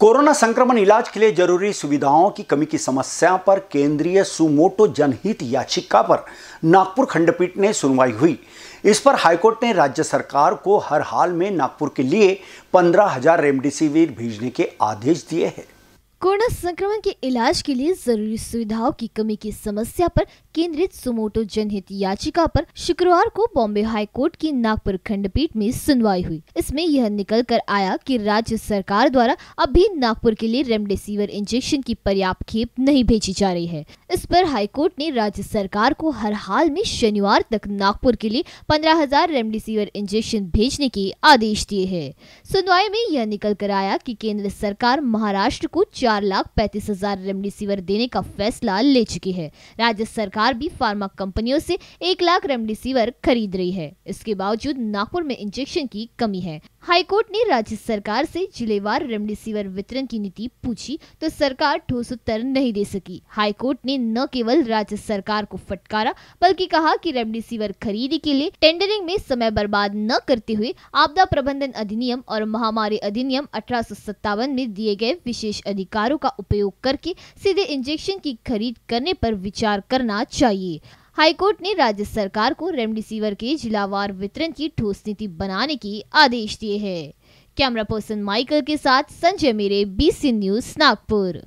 corona संक्रमण इलाज के लिए जरूरी सुविधाओं की कमी की समस्या पर केंद्रीय सुमोटो जनहित याचिका पर नागपुर खंडपीठ ने सुनवाई हुई इस पर हाईकोर्ट ने राज्य सरकार को हर हाल में नागपुर के लिए पंद्रह हजार रेमडेसिविर भेजने के आदेश दिए हैं कोरोना संक्रमण के इलाज के लिए जरूरी सुविधाओं की कमी की समस्या पर केंद्रित सुमोटो जनहित याचिका पर शुक्रवार को बॉम्बे हाई कोर्ट की नागपुर खंडपीठ में सुनवाई हुई इसमें यह निकल कर आया कि राज्य सरकार द्वारा अभी नागपुर के लिए रेमडेसिविर इंजेक्शन की पर्याप्त खेप नहीं भेजी जा रही है इस पर हाई कोर्ट ने राज्य सरकार को हर हाल में शनिवार तक नागपुर के लिए पंद्रह हजार रेमडेसिविर इंजेक्शन भेजने के आदेश दिए है सुनवाई में यह निकल कर आया की केंद्र सरकार महाराष्ट्र को चार चार लाख पैंतीस हजार रेमडेसिविर देने का फैसला ले चुकी है राज्य सरकार भी फार्मा कंपनियों से एक लाख रेमडेसिविर खरीद रही है इसके बावजूद नागपुर में इंजेक्शन की कमी है हाईकोर्ट ने राज्य सरकार से जिलेवार रेमडेसिविर वितरण की नीति पूछी तो सरकार ठोस उत्तर नहीं दे सकी हाईकोर्ट ने न केवल राज्य सरकार को फटकारा बल्कि कहा कि रेमडेसिविर खरीदी के लिए टेंडरिंग में समय बर्बाद न करते हुए आपदा प्रबंधन अधिनियम और महामारी अधिनियम अठारह में दिए गए विशेष अधिकार औजारों का उपयोग करके सीधे इंजेक्शन की खरीद करने पर विचार करना चाहिए हाईकोर्ट ने राज्य सरकार को रेमडेसिविर के जिलावार वितरण की ठोस नीति बनाने की आदेश दिए हैं कैमरा पर्सन माइकल के साथ संजय मेरे बीसी न्यूज नागपुर